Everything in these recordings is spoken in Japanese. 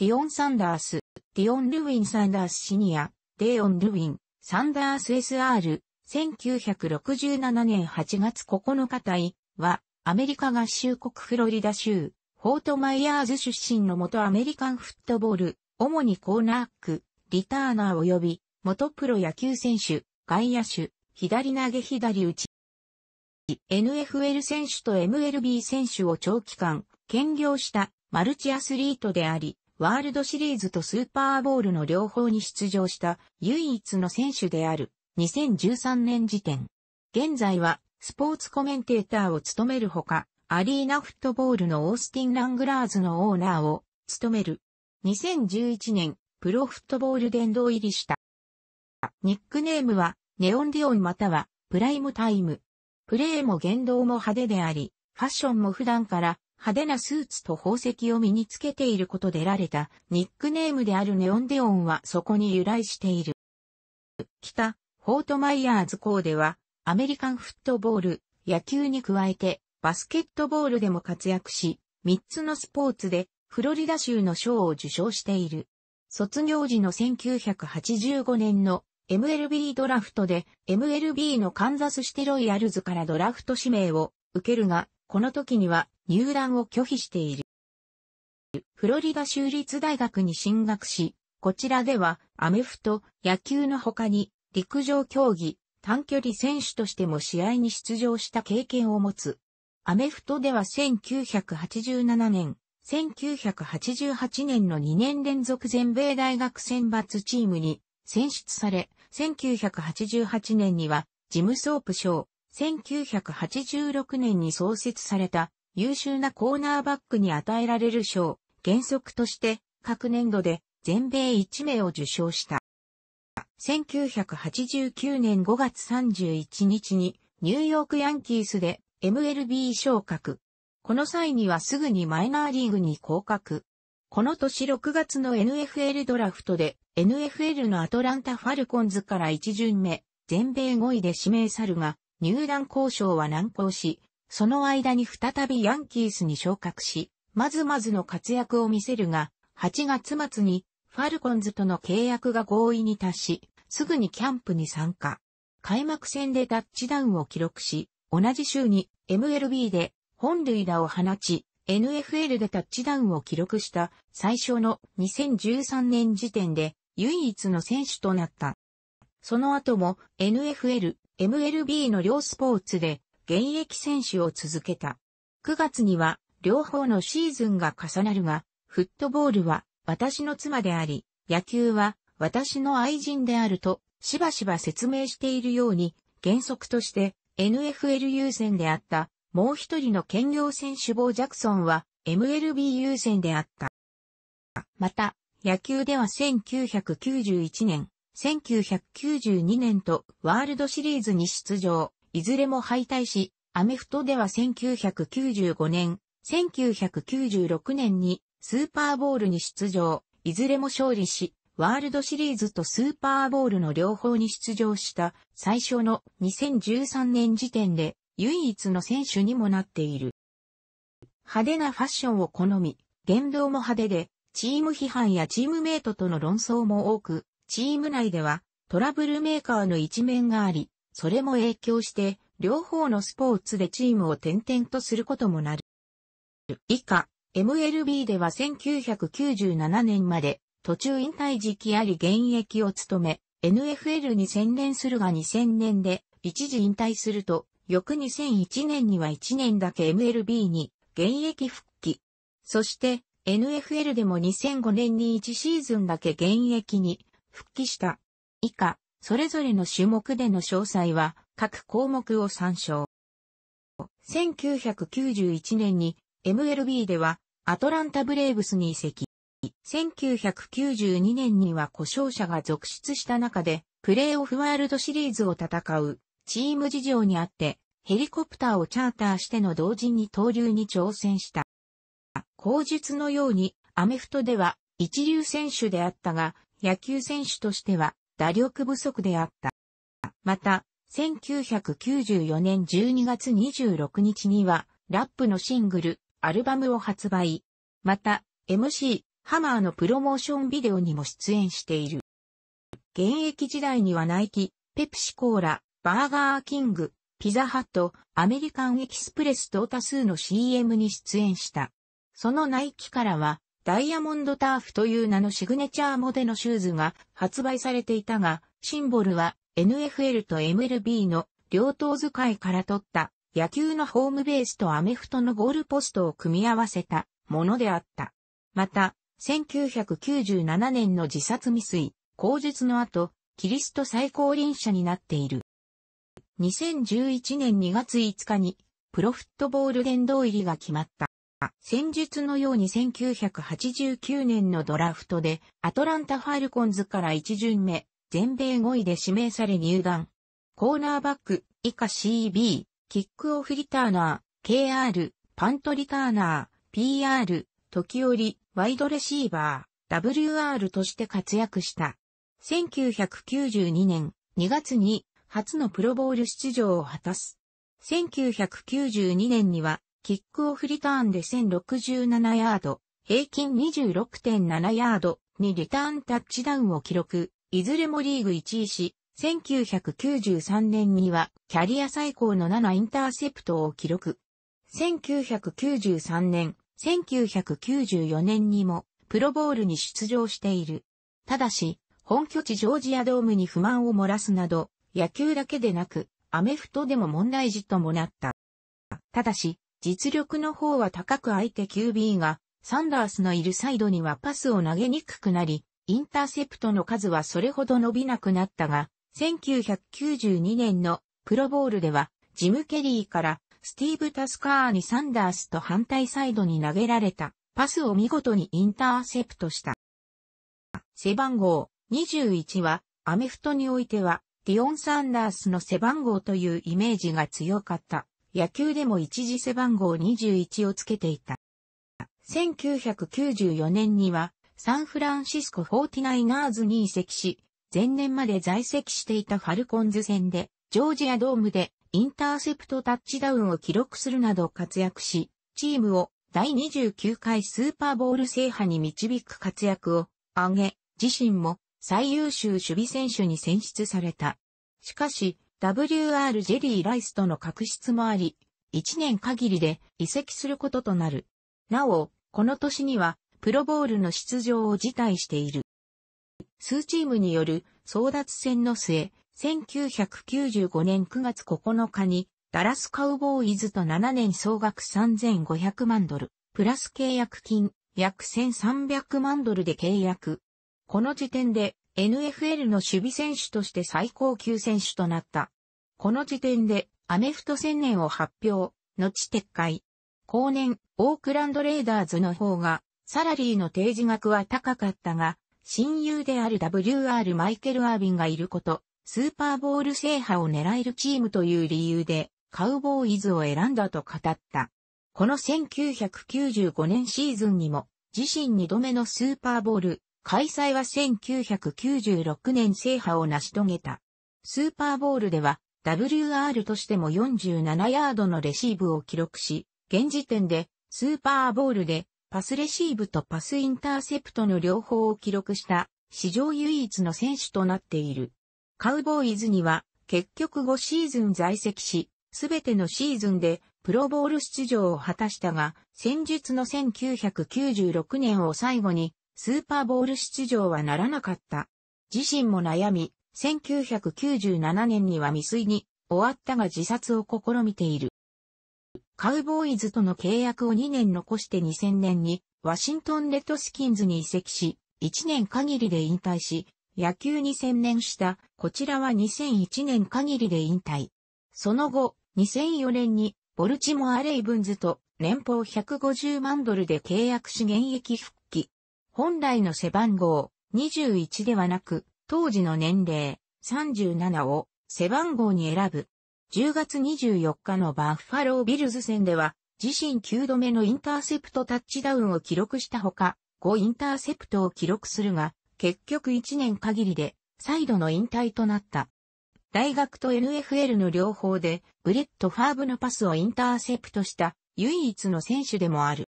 ディオン・サンダース、ディオン・ルウィン・サンダース・シニア、デイオン・ルウィン、サンダース SR、1967年8月9日隊は、アメリカ合衆国フロリダ州、フォートマイヤーズ出身の元アメリカンフットボール、主にコーナーク、リターナー及び、元プロ野球選手、外野手、左投げ左打ち。NFL 選手と MLB 選手を長期間、兼業したマルチアスリートであり、ワールドシリーズとスーパーボールの両方に出場した唯一の選手である2013年時点。現在はスポーツコメンテーターを務めるほか、アリーナフットボールのオースティン・ラングラーズのオーナーを務める。2011年、プロフットボール殿堂入りした。ニックネームは、ネオンディオンまたは、プライムタイム。プレーも言動も派手であり、ファッションも普段から派手なスーツと宝石を身につけていることで得られたニックネームであるネオンデオンはそこに由来している。北、フォートマイヤーズ校では、アメリカンフットボール、野球に加えて、バスケットボールでも活躍し、3つのスポーツで、フロリダ州の賞を受賞している。卒業時の1985年の MLB ドラフトで MLB のカンザスシテロイヤルズからドラフト指名を受けるが、この時には入団を拒否している。フロリダ州立大学に進学し、こちらではアメフト、野球の他に陸上競技、短距離選手としても試合に出場した経験を持つ。アメフトでは1987年、1988年の2年連続全米大学選抜チームに選出され、1988年にはジムソープ賞、1986年に創設された優秀なコーナーバックに与えられる賞、原則として各年度で全米1名を受賞した。1989年5月31日にニューヨークヤンキースで MLB 昇格。この際にはすぐにマイナーリーグに降格。この年6月の NFL ドラフトで NFL のアトランタ・ファルコンズから1巡目、全米5位で指名さるが、入団交渉は難航し、その間に再びヤンキースに昇格し、まずまずの活躍を見せるが、8月末にファルコンズとの契約が合意に達し、すぐにキャンプに参加。開幕戦でタッチダウンを記録し、同じ週に MLB で本塁打を放ち、NFL でタッチダウンを記録した最初の2013年時点で唯一の選手となった。その後も NFL、MLB の両スポーツで現役選手を続けた。9月には両方のシーズンが重なるが、フットボールは私の妻であり、野球は私の愛人であるとしばしば説明しているように、原則として NFL 優先であったもう一人の兼業選手ボー・ジャクソンは MLB 優先であった。また、野球では1991年、1992年とワールドシリーズに出場、いずれも敗退し、アメフトでは1995年、1996年にスーパーボールに出場、いずれも勝利し、ワールドシリーズとスーパーボールの両方に出場した最初の2013年時点で唯一の選手にもなっている。派手なファッションを好み、言動も派手で、チーム批判やチームメイトとの論争も多く、チーム内ではトラブルメーカーの一面があり、それも影響して、両方のスポーツでチームを転々とすることもなる。以下、MLB では1997年まで途中引退時期あり現役を務め、NFL に専念するが2000年で一時引退すると、翌2001年には1年だけ MLB に現役復帰。そして、NFL でも2005年に1シーズンだけ現役に復帰した。以下、それぞれの種目での詳細は各項目を参照。1991年に MLB ではアトランタブレーブスに移籍。1992年には故障者が続出した中でプレーオフワールドシリーズを戦うチーム事情にあってヘリコプターをチャーターしての同時に投流に挑戦した。口述のようにアメフトでは一流選手であったが野球選手としては打力不足であった。また、1994年12月26日には、ラップのシングル、アルバムを発売。また、MC、ハマーのプロモーションビデオにも出演している。現役時代にはナイキ、ペプシコーラ、バーガーキング、ピザハット、アメリカンエキスプレス等多数の CM に出演した。そのナイキからは、ダイヤモンドターフという名のシグネチャーモデのシューズが発売されていたが、シンボルは NFL と MLB の両頭使いから取った野球のホームベースとアメフトのゴールポストを組み合わせたものであった。また、1997年の自殺未遂、口述の後、キリスト最高輪者になっている。2011年2月5日に、プロフットボール殿堂入りが決まった。戦術のように1989年のドラフトでアトランタファルコンズから1巡目、全米5位で指名され入団。コーナーバック、以下 CB、キックオフリターナー、KR、パントリターナー、PR、時折、ワイドレシーバー、WR として活躍した。1992年2月に初のプロボール出場を果たす。1992年にはキックオフリターンで1067ヤード、平均26.7ヤードにリターンタッチダウンを記録、いずれもリーグ1位し、1993年にはキャリア最高の7インターセプトを記録。1993年、1994年にもプロボールに出場している。ただし、本拠地ジョージアドームに不満を漏らすなど、野球だけでなく、アメフトでも問題児ともなった。ただし、実力の方は高く相手 QB が、サンダースのいるサイドにはパスを投げにくくなり、インターセプトの数はそれほど伸びなくなったが、1992年のプロボールでは、ジム・ケリーからスティーブ・タスカーにサンダースと反対サイドに投げられた、パスを見事にインターセプトした。背番号21は、アメフトにおいては、ディオン・サンダースの背番号というイメージが強かった。野球でも一時背番号21をつけていた。1994年には、サンフランシスコ 49ers に移籍し、前年まで在籍していたファルコンズ戦で、ジョージアドームでインターセプトタッチダウンを記録するなど活躍し、チームを第29回スーパーボール制覇に導く活躍を挙げ、自身も最優秀守備選手に選出された。しかし、WR ジェリー・ライスとの確執もあり、1年限りで移籍することとなる。なお、この年には、プロボールの出場を辞退している。数チームによる争奪戦の末、1995年9月9日に、ダラスカウボーイズと7年総額3500万ドル、プラス契約金約1300万ドルで契約。この時点で NFL の守備選手として最高級選手となった。この時点で、アメフト宣言を発表、後撤回。後年、オークランドレーダーズの方が、サラリーの提示額は高かったが、親友である WR マイケル・アービンがいること、スーパーボール制覇を狙えるチームという理由で、カウボーイズを選んだと語った。この1995年シーズンにも、自身2度目のスーパーボール、開催は1996年制覇を成し遂げた。スーパーボールでは WR としても47ヤードのレシーブを記録し、現時点でスーパーボールでパスレシーブとパスインターセプトの両方を記録した史上唯一の選手となっている。カウボーイズには結局5シーズン在籍し、すべてのシーズンでプロボール出場を果たしたが、戦術の1996年を最後にスーパーボール出場はならなかった。自身も悩み、1997年には未遂に終わったが自殺を試みている。カウボーイズとの契約を2年残して2000年にワシントンレッドスキンズに移籍し、1年限りで引退し、野球に専念した、こちらは2001年限りで引退。その後、2004年にボルチモア・レイブンズと年俸150万ドルで契約し現役復本来の背番号21ではなく、当時の年齢37を背番号に選ぶ。10月24日のバッファロービルズ戦では、自身9度目のインターセプトタッチダウンを記録したほか、5インターセプトを記録するが、結局1年限りで、再度の引退となった。大学と NFL の両方で、ブレット・ファーブのパスをインターセプトした、唯一の選手でもある。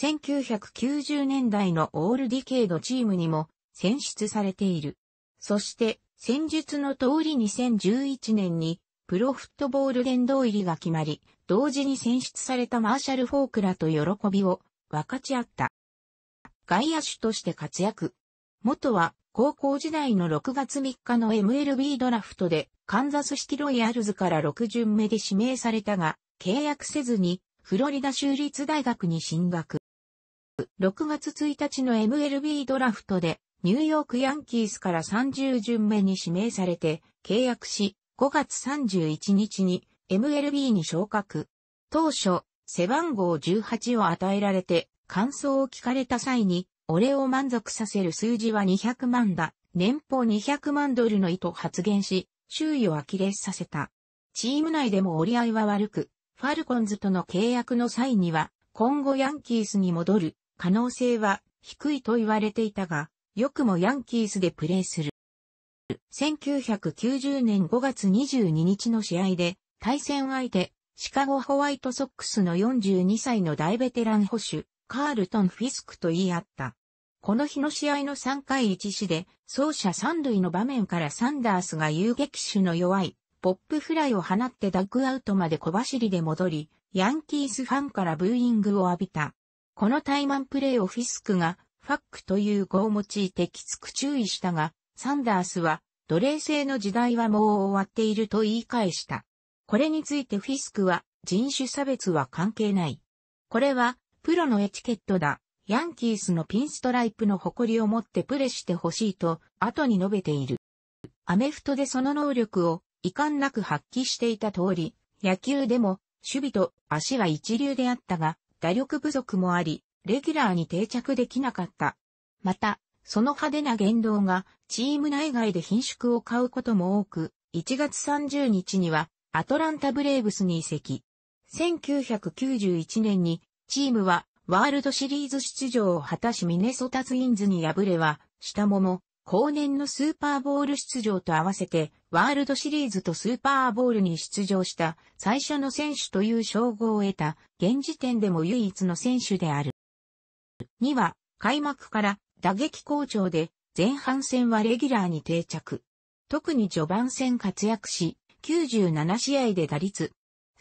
1990年代のオールディケードチームにも選出されている。そして、戦術の通り2011年にプロフットボール殿堂入りが決まり、同時に選出されたマーシャル・フォークラと喜びを分かち合った。外野手として活躍。元は高校時代の6月3日の MLB ドラフトでカンザスシティロイヤルズから6巡目で指名されたが、契約せずにフロリダ州立大学に進学。6月1日の MLB ドラフトでニューヨークヤンキースから30巡目に指名されて契約し、5月31日に MLB に昇格。当初、背番号18を与えられて感想を聞かれた際に、俺を満足させる数字は200万だ。年俸200万ドルの意と発言し、周囲を呆れさせた。チーム内でも折り合いは悪く、ファルコンズとの契約の際には、今後ヤンキースに戻る可能性は低いと言われていたが、よくもヤンキースでプレーする。1990年5月22日の試合で、対戦相手、シカゴホワイトソックスの42歳の大ベテラン保守、カールトン・フィスクと言い合った。この日の試合の3回1死で、走者三塁の場面からサンダースが遊撃手の弱い、ポップフライを放ってダッグアウトまで小走りで戻り、ヤンキースファンからブーイングを浴びた。このタイマンプレイをフィスクがファックという語を用いてきつく注意したが、サンダースは奴隷制の時代はもう終わっていると言い返した。これについてフィスクは人種差別は関係ない。これはプロのエチケットだ。ヤンキースのピンストライプの誇りを持ってプレしてほしいと後に述べている。アメフトでその能力を遺憾なく発揮していた通り、野球でも守備と足は一流であったが、打力不足もあり、レギュラーに定着できなかった。また、その派手な言動がチーム内外で品縮を買うことも多く、1月30日にはアトランタブレーブスに移籍。1991年にチームはワールドシリーズ出場を果たしミネソタツインズに敗れは、下もも、後年のスーパーボール出場と合わせてワールドシリーズとスーパーボールに出場した最初の選手という称号を得た、現時点でも唯一の選手である。2は、開幕から打撃好調で、前半戦はレギュラーに定着。特に序盤戦活躍し、97試合で打率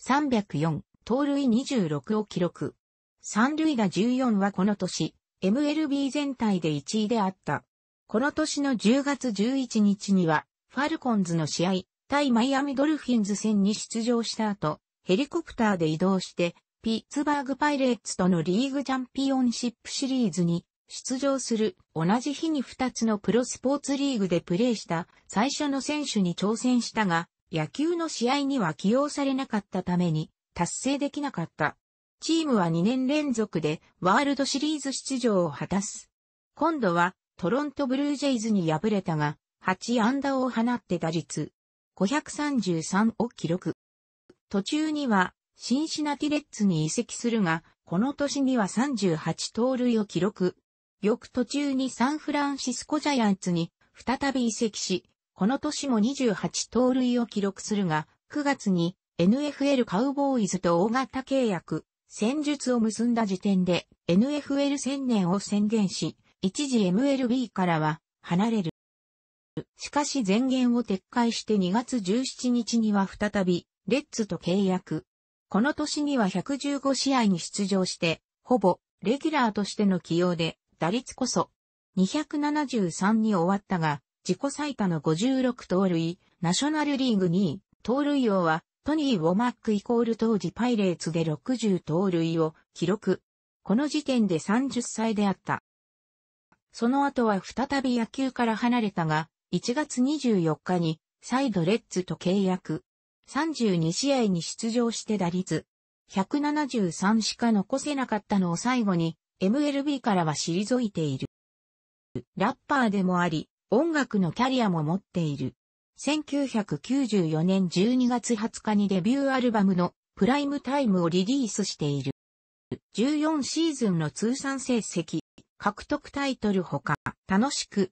304、盗塁26を記録。三塁打14はこの年、MLB 全体で1位であった。この年の10月11日には、ファルコンズの試合、対マイアミドルフィンズ戦に出場した後、ヘリコプターで移動して、ピッツバーグパイレーツとのリーグチャンピオンシップシリーズに出場する同じ日に2つのプロスポーツリーグでプレーした最初の選手に挑戦したが、野球の試合には起用されなかったために達成できなかった。チームは2年連続でワールドシリーズ出場を果たす。今度はトロントブルージェイズに敗れたが、8安打を放って打率533を記録。途中にはシンシナティレッツに移籍するが、この年には38盗塁を記録。翌途中にサンフランシスコジャイアンツに再び移籍し、この年も28盗塁を記録するが、9月に NFL カウボーイズと大型契約、戦術を結んだ時点で NFL 宣年を宣言し、一時 MLB からは離れる。しかし前言を撤回して2月17日には再び、レッツと契約。この年には115試合に出場して、ほぼ、レギュラーとしての起用で、打率こそ、273に終わったが、自己最多の56盗塁、ナショナルリーグ2位、盗塁王は、トニー・ウォマックイコール当時パイレーツで60盗塁を記録。この時点で30歳であった。その後は再び野球から離れたが、1月24日に再度レッズと契約。32試合に出場して打率173しか残せなかったのを最後に MLB からは退いている。ラッパーでもあり、音楽のキャリアも持っている。1994年12月20日にデビューアルバムのプライムタイムをリリースしている。14シーズンの通算成績、獲得タイトルほか、楽しく、